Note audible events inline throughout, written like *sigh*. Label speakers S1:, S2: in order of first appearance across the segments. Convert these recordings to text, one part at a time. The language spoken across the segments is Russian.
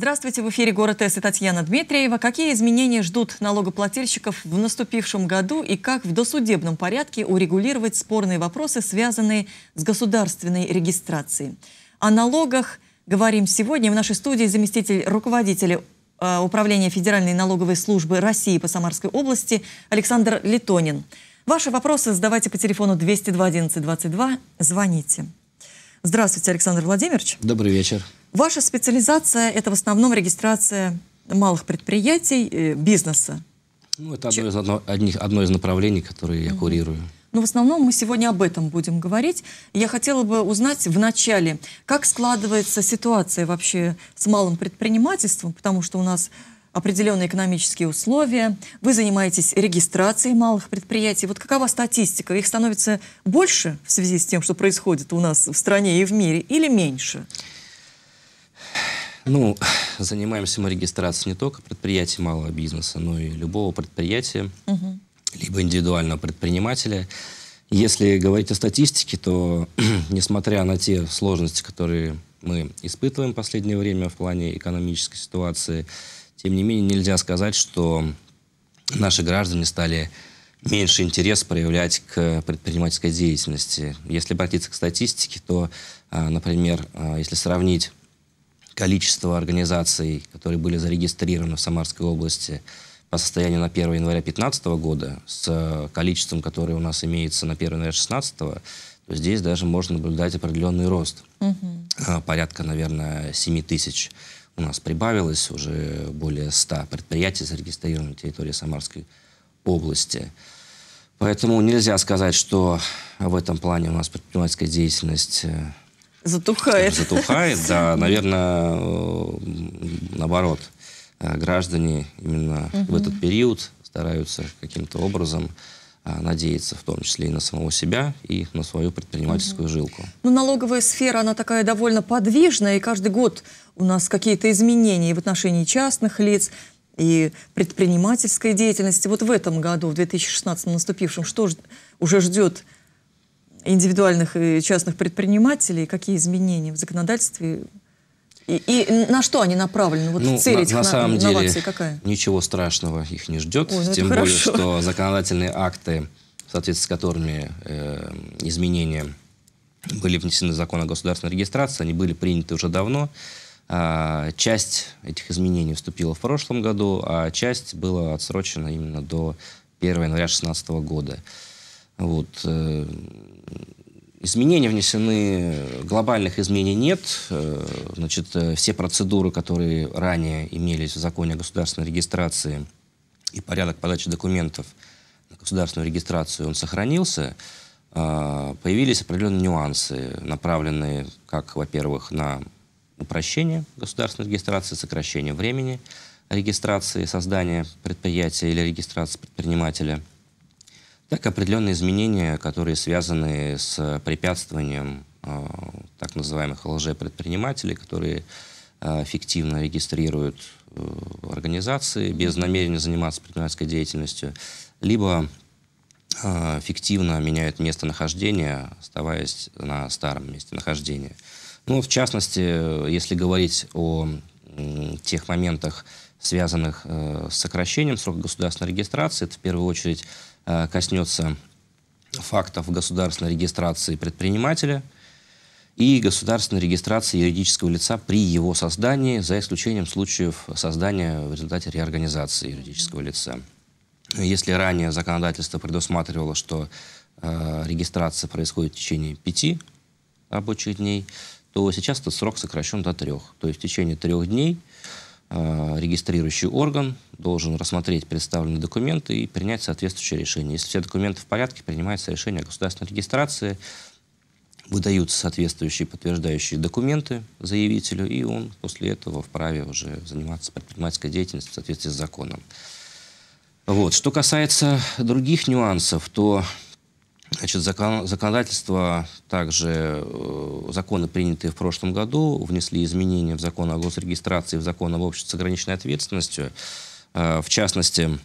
S1: Здравствуйте, в эфире «Город С» и Татьяна Дмитриева. Какие изменения ждут налогоплательщиков в наступившем году и как в досудебном порядке урегулировать спорные вопросы, связанные с государственной регистрацией? О налогах говорим сегодня. В нашей студии заместитель руководителя э, Управления Федеральной налоговой службы России по Самарской области Александр Литонин. Ваши вопросы задавайте по телефону 202 11 22. Звоните. Здравствуйте, Александр Владимирович. Добрый вечер. Ваша специализация – это в основном регистрация малых предприятий, э, бизнеса.
S2: Ну, это одно из, одно, одних, одно из направлений, которые я курирую.
S1: Но ну, в основном мы сегодня об этом будем говорить. Я хотела бы узнать вначале, как складывается ситуация вообще с малым предпринимательством, потому что у нас определенные экономические условия, вы занимаетесь регистрацией малых предприятий. Вот какова статистика? Их становится больше в связи с тем, что происходит у нас в стране и в мире, или меньше?
S2: Ну, *sighs* занимаемся мы регистрацией не только предприятий малого бизнеса, но и любого предприятия, угу. либо индивидуального предпринимателя. Если говорить о статистике, то *clears throat* несмотря на те сложности, которые мы испытываем в последнее время в плане экономической ситуации, тем не менее нельзя сказать, что наши граждане стали меньше интерес проявлять к предпринимательской деятельности. Если обратиться к статистике, то, а, например, а, если сравнить количество организаций, которые были зарегистрированы в Самарской области по состоянию на 1 января 2015 года с э, количеством, которое у нас имеется на 1 января 2016, то здесь даже можно наблюдать определенный рост. Угу. Порядка, наверное, 7 тысяч у нас прибавилось, уже более 100 предприятий зарегистрировано на территории Самарской области. Поэтому нельзя сказать, что в этом плане у нас предпринимательская деятельность э,
S1: Затухает. Затухает, *laughs* да.
S2: Наверное, э, наоборот, э, граждане именно в этот период стараются каким-то образом э, надеяться в том числе и на самого себя, и на свою предпринимательскую угу. жилку.
S1: Ну, налоговая сфера, она такая довольно подвижная, и каждый год у нас какие-то изменения в отношении частных лиц и предпринимательской деятельности. Вот в этом году, в 2016 наступившем, что ж уже ждет индивидуальных и частных предпринимателей, какие изменения в законодательстве и, и на что они направлены? Вот ну, цель на, этих на самом деле какая?
S2: Ничего страшного их не ждет, Ой, ну тем более, хорошо. что законодательные акты, в соответствии с которыми э, изменения были внесены в закон о государственной регистрации, они были приняты уже давно. А, часть этих изменений вступила в прошлом году, а часть была отсрочена именно до 1 января 2016 года. Вот. Э, изменения внесены, глобальных изменений нет. Э, значит, э, все процедуры, которые ранее имелись в законе о государственной регистрации и порядок подачи документов на государственную регистрацию, он сохранился. Появились определенные нюансы, направленные как, во-первых, на упрощение государственной регистрации, сокращение времени регистрации, создания предприятия или регистрации предпринимателя – так, определенные изменения, которые связаны с э, препятствованием э, так называемых лже-предпринимателей, которые э, фиктивно регистрируют э, организации без намерения заниматься предпринимательской деятельностью, либо э, фиктивно меняют местонахождение, оставаясь на старом месте нахождения. Ну, в частности, э, если говорить о тех моментах, связанных э, с сокращением срока государственной регистрации. Это в первую очередь э, коснется фактов государственной регистрации предпринимателя и государственной регистрации юридического лица при его создании, за исключением случаев создания в результате реорганизации юридического лица. Если ранее законодательство предусматривало, что э, регистрация происходит в течение пяти рабочих дней, то сейчас этот срок сокращен до трех. То есть в течение трех дней – Э, регистрирующий орган должен рассмотреть представленные документы и принять соответствующее решение. Если все документы в порядке, принимается решение о государственной регистрации, выдаются соответствующие подтверждающие документы заявителю, и он после этого вправе уже заниматься предпринимательской деятельностью в соответствии с законом. Вот. Что касается других нюансов, то Значит, закон, законодательство, также э, законы, принятые в прошлом году, внесли изменения в закон о госрегистрации, в закон об обществе с ограниченной ответственностью. Э, в частности,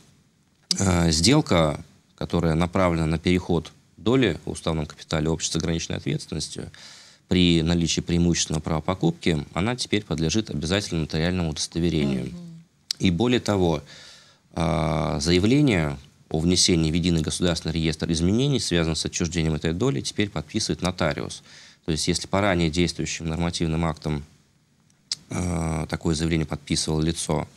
S2: э, сделка, которая направлена на переход доли в уставном капитале общества с ограниченной ответственностью, при наличии преимущественного права покупки, она теперь подлежит обязательному нотариальному удостоверению. Mm -hmm. И более того, э, заявление, о внесении в единый государственный реестр изменений, связанных с отчуждением этой доли, теперь подписывает нотариус. То есть если по ранее действующим нормативным актам э, такое заявление подписывало лицо,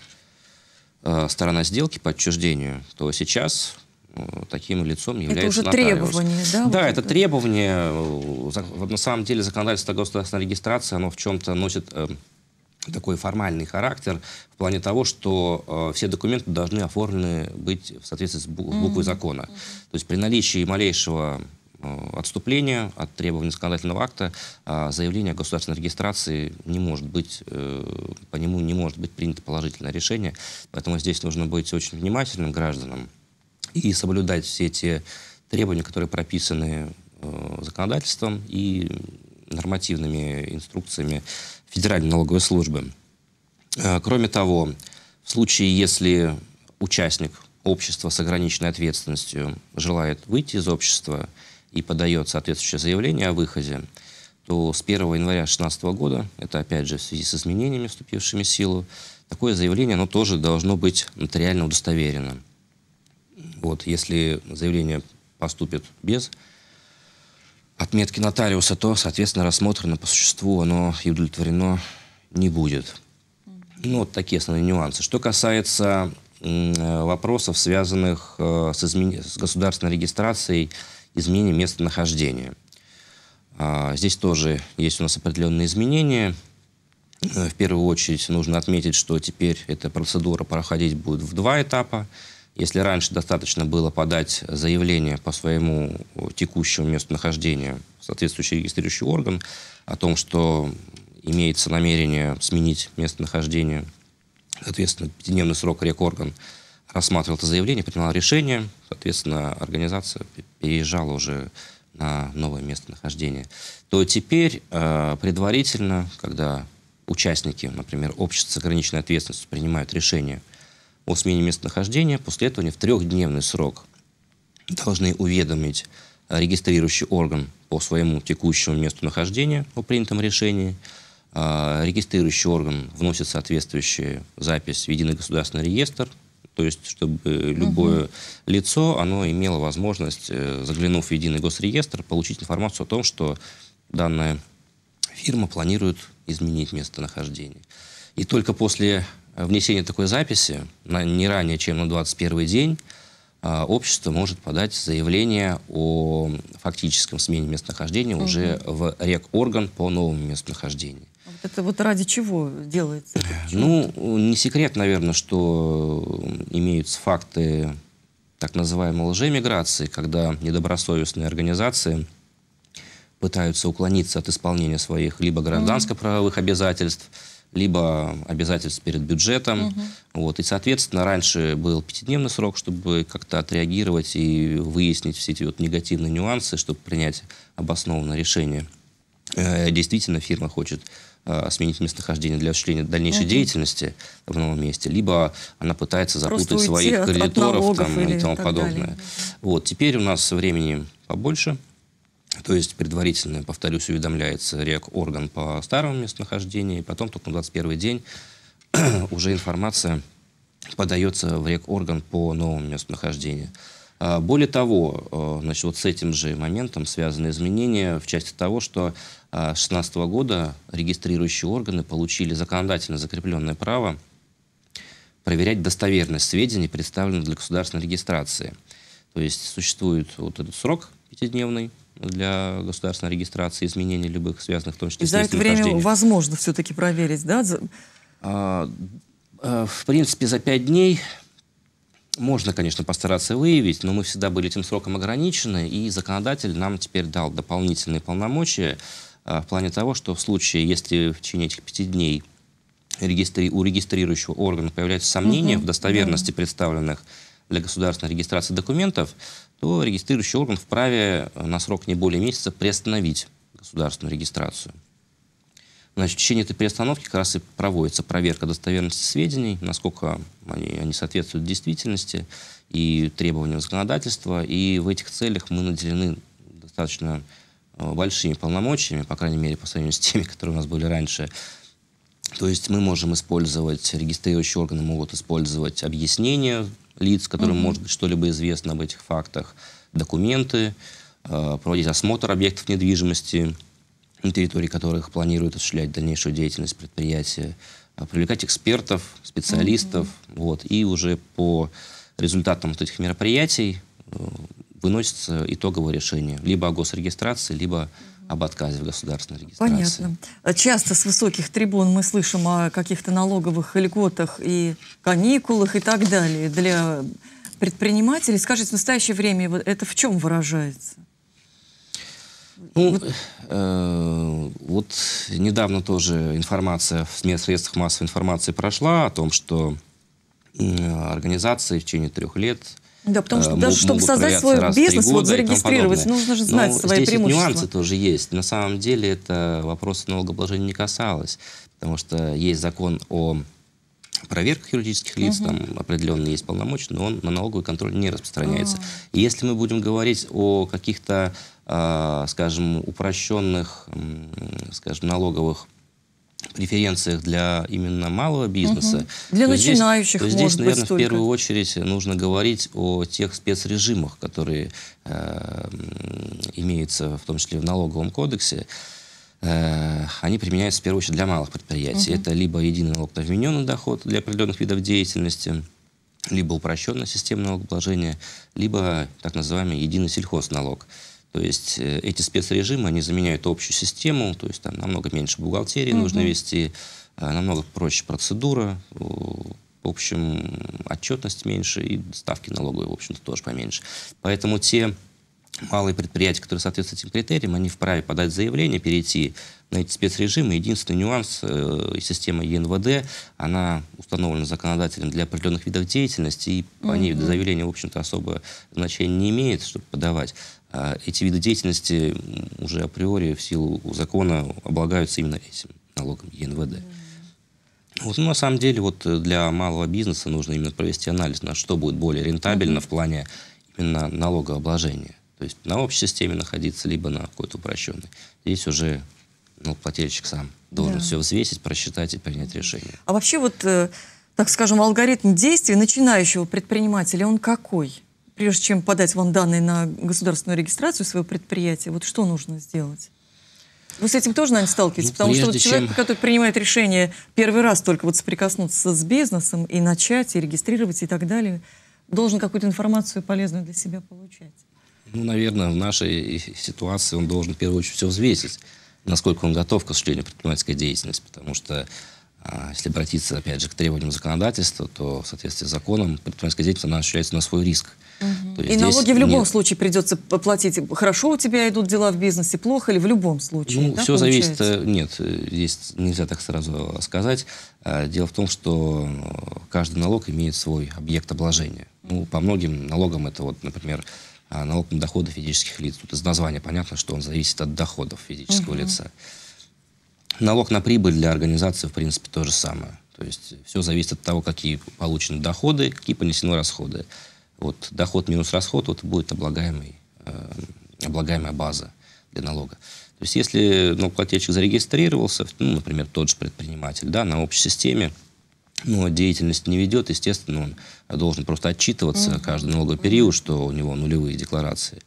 S2: э, сторона сделки по отчуждению, то сейчас э, таким лицом является Это уже нотариус. требование, да? Да, вот это, это требование. Э, на самом деле законодательство о государственной регистрации, оно в чем-то носит э, такой формальный характер в плане того, что э, все документы должны оформлены быть в соответствии с, буквой mm-hmm. закона. То есть при наличии малейшего э, отступления от требований законодательного акта, а заявление о государственной регистрации не может быть, э, по нему не может быть принято положительное решение. Поэтому здесь нужно быть очень внимательным гражданам и соблюдать все те требования, которые прописаны э, законодательством и нормативными инструкциями Федеральной налоговой службы. Э, кроме того, в случае, если участник общества с ограниченной ответственностью желает выйти из общества и подает соответствующее заявление о выходе, то с 1 января 2016 года, это опять же в связи с изменениями, вступившими в силу, такое заявление оно тоже должно быть нотариально удостоверено. Вот, если заявление поступит без отметки нотариуса, то, соответственно, рассмотрено по существу оно и удовлетворено не будет. Ну, вот такие основные нюансы. Что касается вопросов, связанных э, с, измен... с государственной регистрацией изменения местонахождения. А, здесь тоже есть у нас определенные изменения. Э, в первую очередь нужно отметить, что теперь эта процедура проходить будет в два этапа. Если раньше достаточно было подать заявление по своему текущему местонахождению в соответствующий регистрирующий орган о том, что имеется намерение сменить местонахождение, соответственно, пятидневный срок рекорган рассматривал это заявление, принимал решение, соответственно, организация переезжала уже на новое местонахождение, то теперь э, предварительно, когда участники, например, общества с ограниченной ответственностью принимают решение – о смене местонахождения. После этого они в трехдневный срок должны уведомить э, регистрирующий орган по своему текущему месту нахождения о принятом решении. Э, регистрирующий орган вносит соответствующую запись в единый государственный реестр, то есть чтобы э, любое угу. лицо оно имело возможность, заглянув в единый госреестр, получить информацию о том, что данная фирма планирует изменить местонахождение. И только после внесения такой записи на, не ранее, чем на 21 день, а, общество может подать заявление о фактическом смене местонахождения угу. уже в рекорган по новому местонахождению.
S1: А это вот ради чего делается?
S2: *clears throat* Ну, не секрет, наверное, что имеются факты так называемой лжемиграции, когда недобросовестные организации пытаются уклониться от исполнения своих либо гражданско-правовых обязательств, либо обязательств перед бюджетом. Угу. Вот. И, соответственно, раньше был пятидневный срок, чтобы как-то отреагировать и выяснить все эти вот негативные нюансы, чтобы принять обоснованное решение. Э, действительно, фирма хочет э, сменить местонахождение для осуществления дальнейшей угу. деятельности в новом месте, либо она пытается запутать своих кредиторов там, и тому подобное. Далее. Вот. Теперь у нас времени побольше – то есть предварительно, повторюсь, уведомляется рек орган по старому местонахождению, и потом только на 21 день *clears throat* уже информация подается в рек орган по новому местонахождению. А, более того, э, значит, вот с этим же моментом связаны изменения в части того, что а, с 2016 года регистрирующие органы получили законодательно закрепленное право проверять достоверность сведений, представленных для государственной регистрации. То есть существует вот этот срок пятидневный, для государственной регистрации изменений любых связанных, в том числе и за это время
S1: возможно все-таки проверить, да?
S2: А, а, в принципе, за пять дней можно, конечно, постараться выявить, но мы всегда были этим сроком ограничены, и законодатель нам теперь дал дополнительные полномочия а, в плане того, что в случае, если в течение этих пяти дней регистри... у регистрирующего органа появляются сомнения угу, в достоверности да. представленных для государственной регистрации документов, то регистрирующий орган вправе э, на срок не более месяца приостановить государственную регистрацию. Значит, в течение этой приостановки как раз и проводится проверка достоверности сведений, насколько они, они соответствуют действительности и требованиям законодательства. И в этих целях мы наделены достаточно э, большими полномочиями, по крайней мере, по сравнению с теми, *laughs* которые у нас были раньше. То есть мы можем использовать, регистрирующие органы могут использовать объяснения лиц, которым угу. может быть что-либо известно об этих фактах, документы, э, проводить осмотр объектов недвижимости, на территории которых планируют осуществлять дальнейшую деятельность предприятия, э, привлекать экспертов, специалистов, угу. вот, и уже по результатам вот этих мероприятий э, выносится итоговое решение либо о госрегистрации, либо об отказе в государственной регистрации.
S1: Понятно. Часто с высоких трибун мы слышим о каких-то налоговых льготах и каникулах и так далее для предпринимателей. Скажите, в настоящее время это в чем выражается?
S3: Ну,
S2: вот, э, вот недавно тоже информация в средствах массовой информации прошла о том, что организации в течение трех лет
S1: да, потому что э, даже чтобы создать свой бизнес, года, вот зарегистрировать, нужно же знать Но свои здесь преимущества. нюансы
S2: тоже есть. На самом деле это вопрос налогообложения не касалось, потому что есть закон о проверках юридических лиц, угу. там определенные есть полномочия, но он на налоговый контроль не распространяется. А -а -а. если мы будем говорить о каких-то, э, скажем, упрощенных, э, скажем, налоговых преференциях для именно малого бизнеса. Угу. Для то начинающих, здесь, то здесь, наверное, быть, в первую очередь нужно говорить о тех спецрежимах, которые э, имеются, в том числе в налоговом кодексе. Э, они применяются в первую очередь для малых предприятий. Угу. Это либо единый налог на вмененный доход для определенных видов деятельности, либо упрощенная система налогообложения, либо так называемый единый сельхозналог. налог то есть э, эти спецрежимы, они заменяют общую систему, то есть там намного меньше бухгалтерии угу. нужно вести, э, намного проще процедура, в общем, отчетность меньше и ставки налоговые, в общем-то, тоже поменьше. Поэтому те малые предприятия, которые соответствуют этим критериям, они вправе подать заявление, перейти на эти спецрежимы. Единственный нюанс, э, система ЕНВД, она установлена законодателем для определенных видов деятельности, и по ней заявление, в общем-то, особо значения не имеет, чтобы подавать. А эти виды деятельности уже априори в силу закона облагаются именно этим налогом ЕНВД. Вот, ну, на самом деле, вот э, для малого бизнеса нужно именно провести анализ, на что будет более рентабельно в плане именно налогообложения. То есть на общей системе находиться, либо на какой-то упрощенной. Здесь уже налогоплательщик сам должен да. все взвесить, просчитать и принять решение.
S1: А вообще вот, э, так скажем, алгоритм действий начинающего предпринимателя, он какой? прежде чем подать вам данные на государственную регистрацию своего предприятия, вот что нужно сделать? Вы с этим тоже, наверное, сталкиваетесь? Ну, Потому что вот человек, чем... который принимает решение первый раз только вот соприкоснуться с бизнесом и начать, и регистрировать, и так далее, должен какую-то информацию полезную для себя получать.
S2: Ну, наверное, в нашей ситуации он должен в первую очередь все взвесить, насколько он готов к осуществлению предпринимательской деятельности. Потому что, а, если обратиться, опять же, к требованиям законодательства, то в соответствии с законом предпринимательская деятельность она осуществляется на свой риск. Угу. И налоги в любом нет...
S1: случае придется платить. Хорошо у тебя идут дела в бизнесе, плохо или в любом случае? Ну, да, все э, получается?
S2: зависит... Нет, э, здесь нельзя так сразу э, сказать. А, дело в том, что каждый налог имеет свой объект обложения. Ну, по многим налогам это, вот, например, а, налог на доходы физических лиц. Тут из названия понятно, что он зависит от доходов физического угу. лица. Налог на прибыль для организации, в принципе, то же самое. То есть все зависит от того, какие получены доходы, какие понесены расходы вот доход минус расход, вот будет облагаемый, э, облагаемая база для налога. То есть если налогоплательщик зарегистрировался, ну, например, тот же предприниматель, да, на общей системе, но деятельность не ведет, естественно, он должен просто отчитываться mm-hmm. каждый налоговый период, что у него нулевые декларации.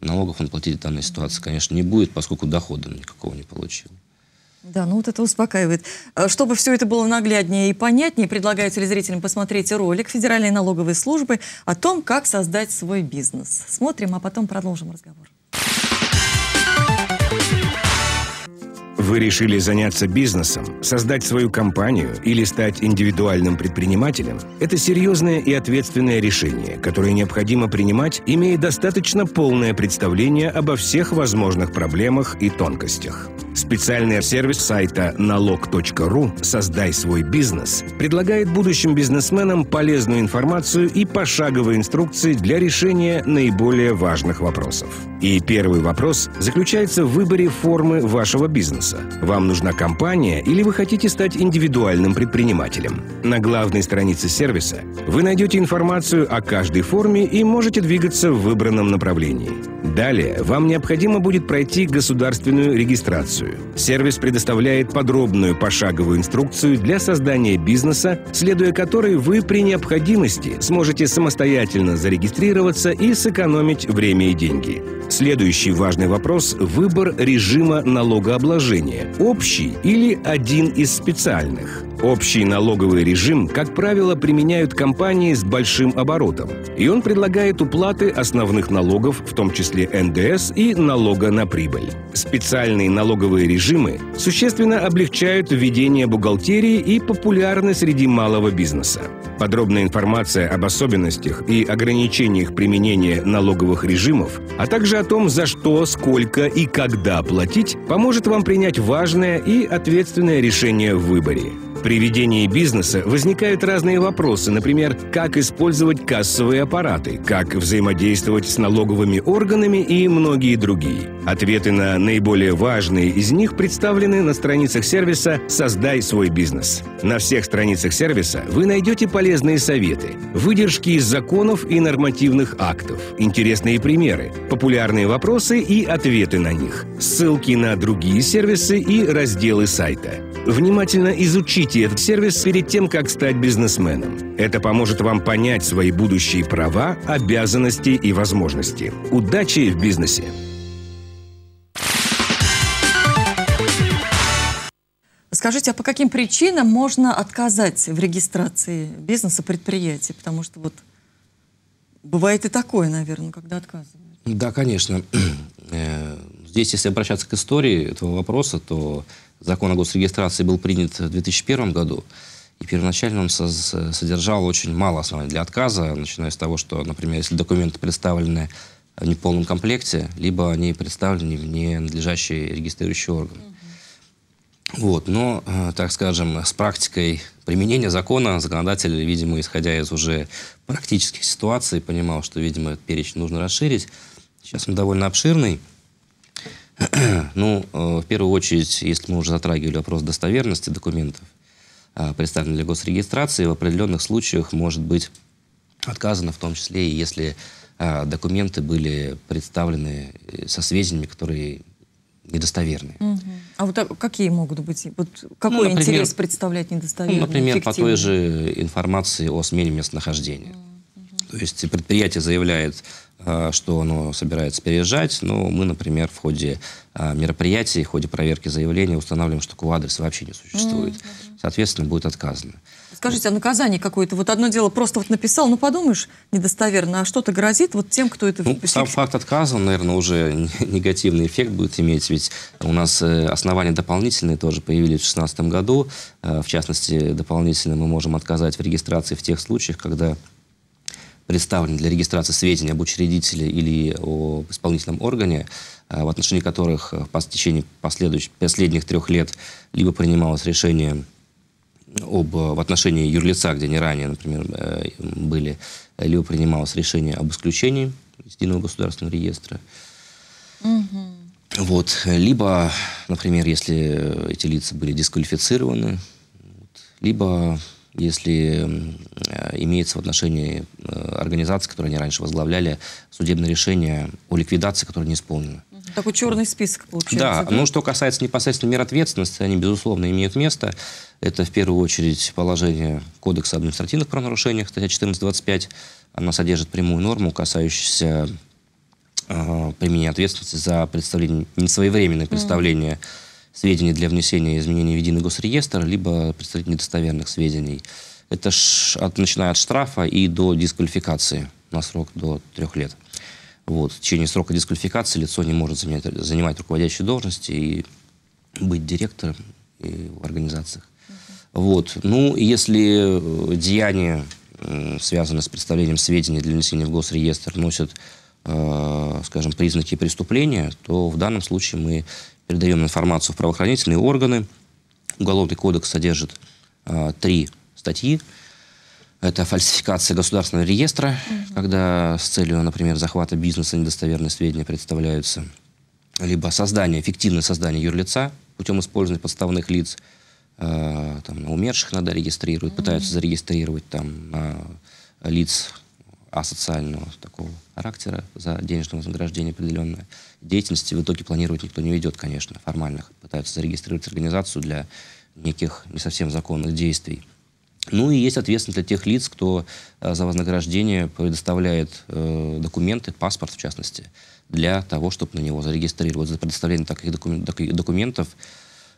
S2: Налогов он платить в данной ситуации, конечно, не будет, поскольку дохода никакого не получил.
S1: Да, ну вот это успокаивает. Э, чтобы все это было нагляднее и понятнее, предлагаю телезрителям посмотреть ролик Федеральной налоговой службы о том, как создать свой бизнес. Смотрим, а потом продолжим разговор.
S3: Вы решили заняться бизнесом, создать свою компанию или стать индивидуальным предпринимателем? Это серьезное и ответственное решение, которое необходимо принимать, имея достаточно полное представление обо всех возможных проблемах и тонкостях. Специальный сервис сайта налог.ру «Создай свой бизнес» предлагает будущим бизнесменам полезную информацию и пошаговые инструкции для решения наиболее важных вопросов. И первый вопрос заключается в выборе формы вашего бизнеса бизнеса. Вам нужна компания или вы хотите стать индивидуальным предпринимателем? На главной странице сервиса вы найдете информацию о каждой форме и можете двигаться в выбранном направлении. Далее вам необходимо будет пройти государственную регистрацию. Сервис предоставляет подробную пошаговую инструкцию для создания бизнеса, следуя которой вы при необходимости сможете самостоятельно зарегистрироваться и сэкономить время и деньги. Следующий важный вопрос – выбор режима налогообложения – общий или один из специальных. Общий налоговый режим, как правило, применяют компании с большим оборотом, и он предлагает уплаты основных налогов, в том числе НДС и налога на прибыль. Специальные налоговые режимы существенно облегчают введение бухгалтерии и популярны среди малого бизнеса. Подробная информация об особенностях и ограничениях применения налоговых режимов, а также о том, за что, сколько и когда платить, поможет вам принять важное и ответственное решение в выборе – при ведении бизнеса возникают разные вопросы, например, как использовать кассовые аппараты, как взаимодействовать с налоговыми органами и многие другие. Ответы на наиболее важные из них представлены на страницах сервиса «Создай свой бизнес». На всех страницах сервиса вы найдете полезные советы, выдержки из законов и нормативных актов, интересные примеры, популярные вопросы и ответы на них, ссылки на другие сервисы и разделы сайта – Внимательно изучите этот сервис перед тем, как стать бизнесменом. Это поможет вам понять свои будущие права, обязанности и возможности. Удачи в бизнесе!
S1: Скажите, а по каким причинам можно отказать в регистрации бизнеса предприятия? Потому что вот бывает и такое, наверное, когда отказывают.
S2: Да, конечно. Здесь, если обращаться к истории этого вопроса, то закон о госрегистрации был принят в 2001 году, и первоначально он содержал очень мало оснований для отказа, начиная с того, что, например, если документы представлены в неполном комплекте, либо они представлены в ненадлежащий регистрирующий орган. Вот, но, э, так скажем, с практикой применения закона законодатель, видимо, исходя из уже практических ситуаций, понимал, что, видимо, этот перечень нужно расширить. Сейчас он довольно обширный. *clears throat* Ну, э, в первую очередь, если мы уже затрагивали вопрос достоверности документов, а, представленных для госрегистрации, в определенных случаях может быть отказано, в том числе и если а, документы были представлены э, со сведениями, которые недостоверны. Угу.
S1: А вот а, какие могут быть? Вот какой ну, например, интерес представлять недостоверные? Ну, например, по той
S2: же информации о смене местонахождения. Угу. То есть предприятие заявляет Э, что оно собирается переезжать, но ну, мы, например, в ходе э, мероприятий, в ходе проверки заявления устанавливаем, что такого адреса вообще не существует. Соответственно, будет отказано.
S1: Скажите, а наказание какое-то? Вот одно дело просто вот написал, ну подумаешь, недостоверно, а что-то грозит вот тем, кто это... Ну, сам
S2: факт отказа, наверное, уже *laughs* негативный эффект будет иметь, ведь у нас э, основания дополнительные тоже появились в 2016 году. В частности, дополнительно мы можем отказать в регистрации в тех случаях, когда представлены для регистрации сведений об учредителе или о исполнительном органе, а, в отношении которых э, в течение последующих, последних трех лет либо принималось решение об, э, в отношении юрлица, где не ранее, например, э, были, либо принималось решение об исключении из единого государственного реестра. Угу. Вот. Либо, например, если эти лица были дисквалифицированы, либо если э, имеется в отношении э, организации, которые они раньше возглавляли, судебное решение о ликвидации, которое не исполнено.
S1: Такой черный список получается. Да, да? ну
S2: что касается непосредственно мер ответственности, они, безусловно, имеют место. Это в первую очередь положение Кодекса административных правонарушений, статья 14.25. Она содержит прямую норму, касающуюся э, применения ответственности за представление, несвоевременное представление mm сведений для внесения изменений в единый госреестр, либо представитель недостоверных сведений. Это ш, от, начиная от штрафа и до дисквалификации на срок до трех лет. Вот. В течение срока дисквалификации лицо не может занимать, занимать руководящие должности и быть директором и в организациях. Вот. Ну, если э, деяние, связанное с представлением сведений для внесения в госреестр, носит э, скажем, признаки преступления, то в данном случае мы передаем информацию в правоохранительные органы. Уголовный кодекс содержит э, три статьи. Это фальсификация государственного реестра, угу. когда с целью, например, захвата бизнеса недостоверные сведения представляются. Либо создание, фиктивное создание юрлица путем использования подставных лиц. Э, там, умерших надо регистрировать, угу. пытаются зарегистрировать там, э, лиц асоциального такого характера за денежное вознаграждение определенное. Деятельности в итоге планировать никто не ведет, конечно, формальных. Пытаются зарегистрировать организацию для неких не совсем законных действий. Ну и есть ответственность для тех лиц, кто э, за вознаграждение предоставляет э, документы, паспорт в частности, для того, чтобы на него зарегистрировать. За предоставление таких документ, документов,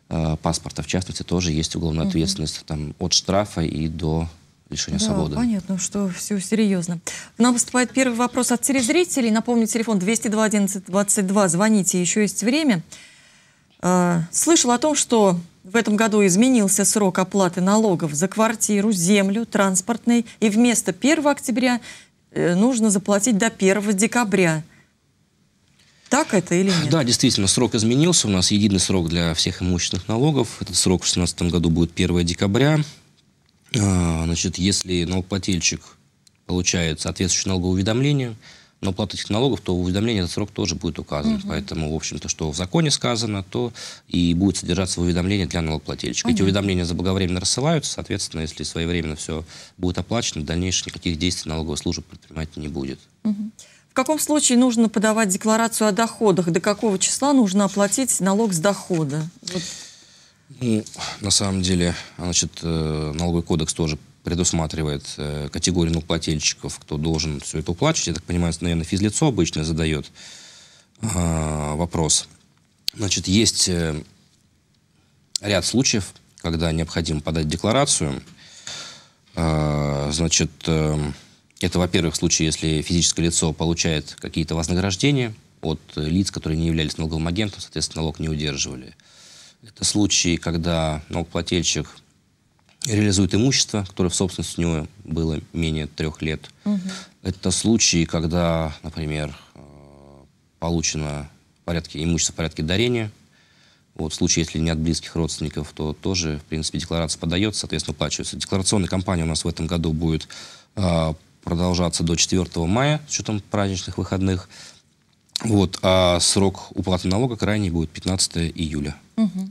S2: э, паспорта в частности, тоже есть уголовная mm-hmm. ответственность там, от штрафа и до лишения да, свободы.
S1: понятно, что все серьезно. К нам поступает первый вопрос от телезрителей. Напомню, телефон 202 11 22. Звоните, еще есть время. А, слышал о том, что в этом году изменился срок оплаты налогов за квартиру, землю, транспортный, и вместо 1 октября э, нужно заплатить до 1 декабря.
S2: Так это или нет? Да, действительно, срок изменился. У нас единый срок для всех имущественных налогов. Этот срок в 2016 году будет 1 декабря. А, значит, если налогоплательщик получает соответствующее налоговое уведомление на уплату этих налогов, то уведомление этот срок тоже будет указан. Угу. Поэтому, в общем-то, что в законе сказано, то и будет содержаться уведомление для налогоплательщика. Угу. Эти уведомления заблаговременно рассылаются, соответственно, если своевременно все будет оплачено, в дальнейшем никаких действий налоговой службы предпринимать не будет. Угу.
S1: В каком случае нужно подавать декларацию о доходах? До какого числа нужно оплатить налог с дохода? Вот.
S2: Ну, на самом деле, значит, э, налоговый кодекс тоже предусматривает э, категорию налогоплательщиков, кто должен все это уплачивать. Я так понимаю, наверное, физлицо обычно задает а, вопрос. Значит, есть э, ряд случаев, когда необходимо подать декларацию. А, значит, это, во-первых, случай, если физическое лицо получает какие-то вознаграждения от лиц, которые не являлись налоговым агентом, соответственно, налог не удерживали – это случаи, когда налогоплательщик реализует имущество, которое в собственности у него было менее трех лет. Угу. Это случаи, когда, например, э, получено порядке, имущество в порядке дарения. Вот, в случае, если не от близких родственников, то тоже, в принципе, декларация подается, соответственно, уплачивается. Декларационная кампания у нас в этом году будет э, продолжаться до 4 мая с учетом праздничных выходных. Вот, а срок уплаты налога крайний будет 15 июля. Угу.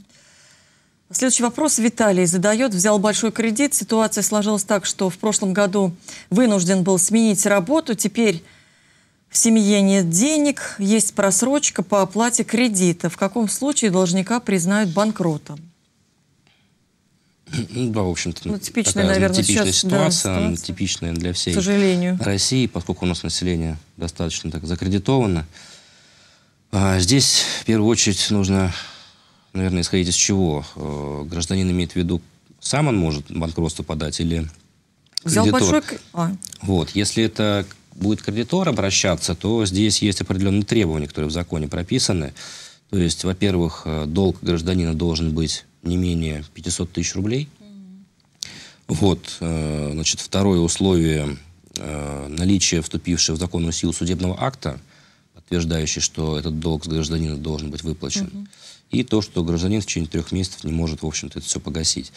S1: Следующий вопрос Виталий задает. Взял большой кредит. Ситуация сложилась так, что в прошлом году вынужден был сменить работу. Теперь в семье нет денег, есть просрочка по оплате кредита. В каком случае должника признают банкротом?
S2: Ну, да, в общем-то, ну, типичная, такая, наверное, типичная сейчас, ситуация, да, ситуация, типичная для всей К сожалению. России, поскольку у нас население достаточно так закредитовано. А здесь в первую очередь нужно, наверное, исходить из чего. Э, гражданин имеет в виду, сам он может банкротство подать или Взял кредитор. большой... А. Вот, если это будет кредитор обращаться, то здесь есть определенные требования, которые в законе прописаны. То есть, во-первых, э, долг гражданина должен быть не менее 500 тысяч рублей. Вот, э, значит, второе условие – наличие вступившего в законную силу судебного акта – подтверждающий, что этот долг с гражданина должен быть выплачен. Угу. И то, что гражданин в течение трех месяцев не может, в общем-то, это все погасить.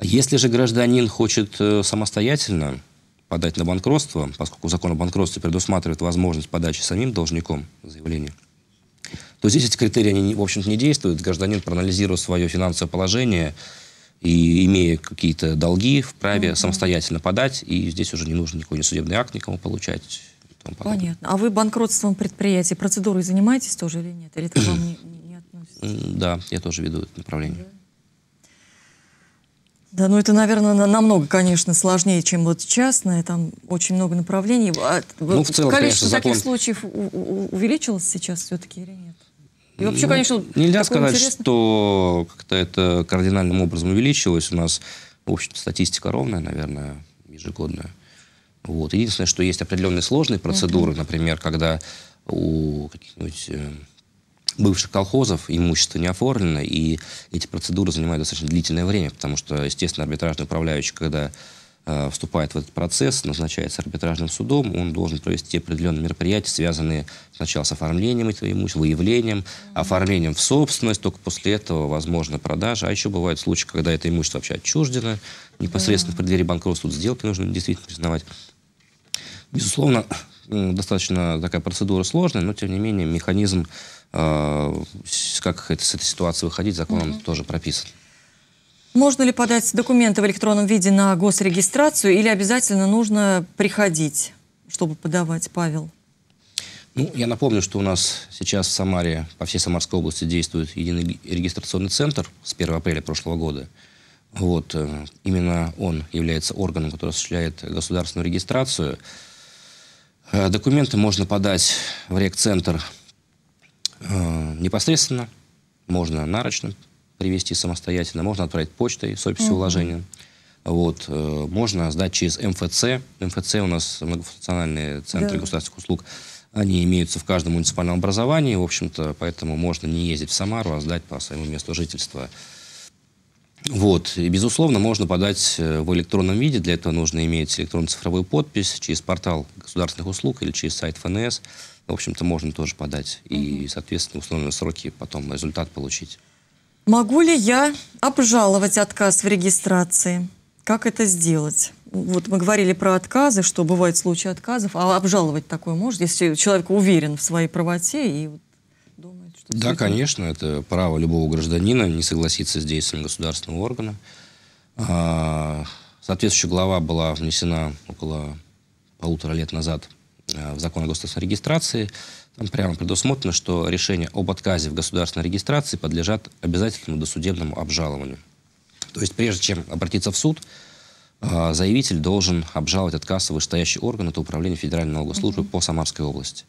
S2: Если же гражданин хочет э, самостоятельно подать на банкротство, поскольку закон о банкротстве предусматривает возможность подачи самим должником заявления, то здесь эти критерии, они, в общем-то, не действуют. Гражданин, проанализировав свое финансовое положение и имея какие-то долги, вправе mm-hmm. самостоятельно подать, и здесь уже не нужен никакой судебный акт никому получать
S1: тому подобное. Понятно. А вы банкротством предприятий, процедурой занимаетесь тоже или нет? Или это вам не,
S2: не относится? Да, я тоже веду это направление.
S1: Да, ну это, наверное, намного, конечно, сложнее, чем вот частное. Там очень много направлений. А ну, в целом, Количество конечно, таких закон... случаев увеличилось сейчас все-таки или нет? И ну, вообще, ну, конечно, нельзя сказать, интересного...
S2: что как-то это кардинальным образом увеличилось. У нас, в общем статистика ровная, наверное, ежегодная. Вот. Единственное, что есть определенные сложные процедуры, mm-hmm. например, когда у каких-нибудь э, бывших колхозов имущество не оформлено, и эти процедуры занимают достаточно длительное время, потому что, естественно, арбитражный управляющий, когда э, вступает в этот процесс, назначается арбитражным судом, он должен провести определенные мероприятия, связанные сначала с оформлением этого имущества, выявлением, mm-hmm. оформлением в собственность, только после этого возможна продажа. А еще бывают случаи, когда это имущество вообще отчуждено, непосредственно mm-hmm. в преддверии банкротства, тут сделки нужно действительно признавать. Безусловно, ну, достаточно такая процедура сложная, но тем не менее механизм, э, как это, с этой ситуации выходить, законом угу. тоже прописан.
S1: Можно ли подать документы в электронном виде на госрегистрацию или обязательно нужно приходить, чтобы подавать, Павел?
S2: Ну, я напомню, что у нас сейчас в Самаре, по всей Самарской области действует единый регистрационный центр с 1 апреля прошлого года. Вот, э, именно он является органом, который осуществляет государственную регистрацию. Э, документы можно подать в рек-центр э, непосредственно, можно нарочно привести самостоятельно, можно отправить почтой с описью угу. уложения. Вот, э, можно сдать через МФЦ. МФЦ у нас многофункциональные центры да. государственных услуг. Они имеются в каждом муниципальном образовании, в общем-то, поэтому можно не ездить в Самару, а сдать по своему месту жительства вот. И, безусловно, можно подать э, в электронном виде. Для этого нужно иметь электронно-цифровую подпись через портал государственных услуг или через сайт ФНС. В общем-то, можно тоже подать. Mm И, соответственно, условные сроки потом результат получить.
S1: Могу ли я обжаловать отказ в регистрации? Как это сделать? Вот мы говорили про отказы, что бывают случаи отказов. А обжаловать такое может, если человек уверен в своей правоте и
S2: да, конечно, это право любого гражданина не согласиться с действием государственного органа. А, соответствующая глава была внесена около полутора лет назад э, в закон о государственной регистрации. Там прямо предусмотрено, что решение об отказе в государственной регистрации подлежат обязательному досудебному обжалованию. То есть прежде чем обратиться в суд, э, заявитель должен обжаловать отказ в вышестоящий орган, это Управление Федеральной налоговой службы mm-hmm. по Самарской области.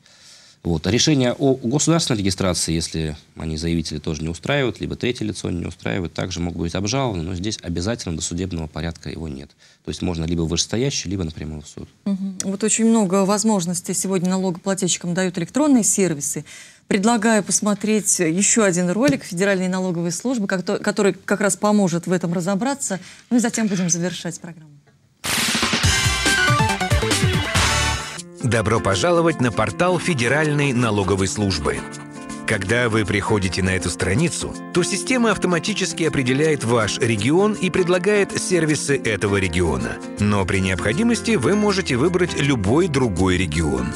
S2: Вот. А решение о государственной регистрации, если они заявители тоже не устраивают, либо третье лицо не устраивает, также могут быть обжалованы, но здесь обязательно судебного порядка его нет. То есть можно либо вышестоящий, либо напрямую в суд. Угу.
S1: Вот очень много возможностей сегодня налогоплательщикам дают электронные сервисы. Предлагаю посмотреть еще один ролик Федеральной налоговой службы, который как раз поможет в этом разобраться. Ну и затем будем завершать программу.
S3: Добро пожаловать на портал Федеральной налоговой службы. Когда вы приходите на эту страницу, то система автоматически определяет ваш регион и предлагает сервисы этого региона. Но при необходимости вы можете выбрать любой другой регион.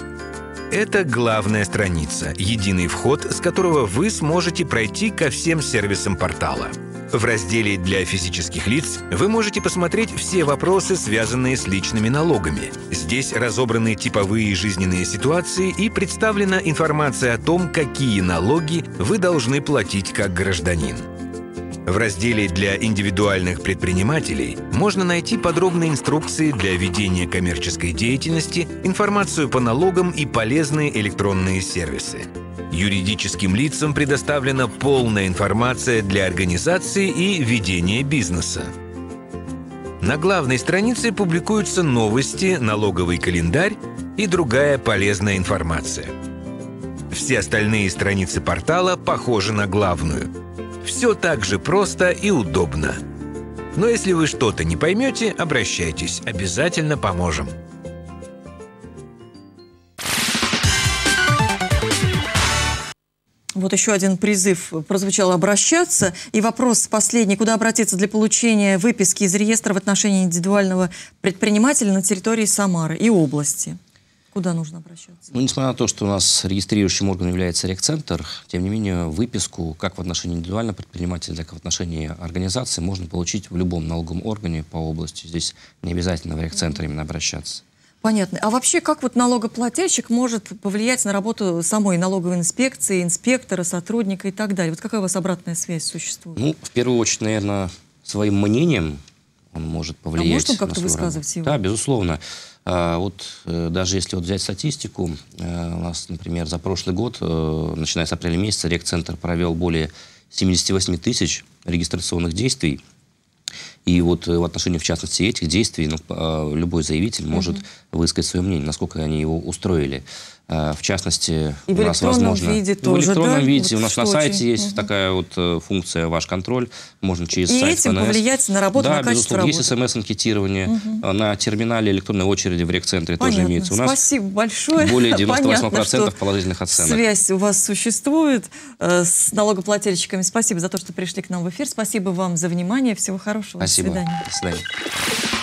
S3: Это главная страница, единый вход, с которого вы сможете пройти ко всем сервисам портала – в разделе «Для физических лиц» вы можете посмотреть все вопросы, связанные с личными налогами. Здесь разобраны типовые жизненные ситуации и представлена информация о том, какие налоги вы должны платить как гражданин. В разделе «Для индивидуальных предпринимателей» можно найти подробные инструкции для ведения коммерческой деятельности, информацию по налогам и полезные электронные сервисы. Юридическим лицам предоставлена полная информация для организации и ведения бизнеса. На главной странице публикуются новости, налоговый календарь и другая полезная информация. Все остальные страницы портала похожи на главную – все так же просто и удобно. Но если вы что-то не поймете, обращайтесь, обязательно поможем.
S1: Вот еще один призыв прозвучал «обращаться». И вопрос последний. Куда обратиться для получения выписки из реестра в отношении индивидуального предпринимателя на территории Самары и области? Куда нужно обращаться?
S2: Ну, несмотря на то, что у нас регистрирующим органом является рекцентр, тем не менее выписку как в отношении индивидуального предпринимателя, так и в отношении организации можно получить в любом налоговом органе по области. Здесь не обязательно в рекцентр именно обращаться.
S1: Понятно. А вообще, как вот налогоплательщик может повлиять на работу самой налоговой инспекции, инспектора, сотрудника и так далее? Вот какая у вас обратная связь существует? Ну,
S2: в первую очередь, наверное, своим мнением он может а повлиять. А может он как-то высказывать работу. его? Да, безусловно. А, вот э, даже если вот взять статистику, э, у нас, например, за прошлый год, э, начиная с апреля месяца, Рек-центр провел более 78 тысяч регистрационных действий. И вот в отношении, в частности, этих действий ну, а, любой заявитель может mm -hmm. высказать свое мнение, насколько они его устроили. Э, в частности, и у нас возможно... Виде ну, тоже, в электронном да? виде. Вот у нас на сайте очень... есть угу. такая вот э, функция «Ваш контроль». Можно через и сайт этим ФНС. повлиять
S1: на работу, да, на качество безусловно. работы. Есть
S2: смс-анкетирование. Угу. На терминале электронной очереди в рек центре тоже имеется. У нас
S1: Спасибо большое. Более 98% Понятно,
S2: положительных оценок. Связь
S1: у вас существует э, с налогоплательщиками. Спасибо за то, что пришли к нам в эфир. Спасибо вам за внимание. Всего хорошего. Спасибо. До свидания. До
S2: свидания.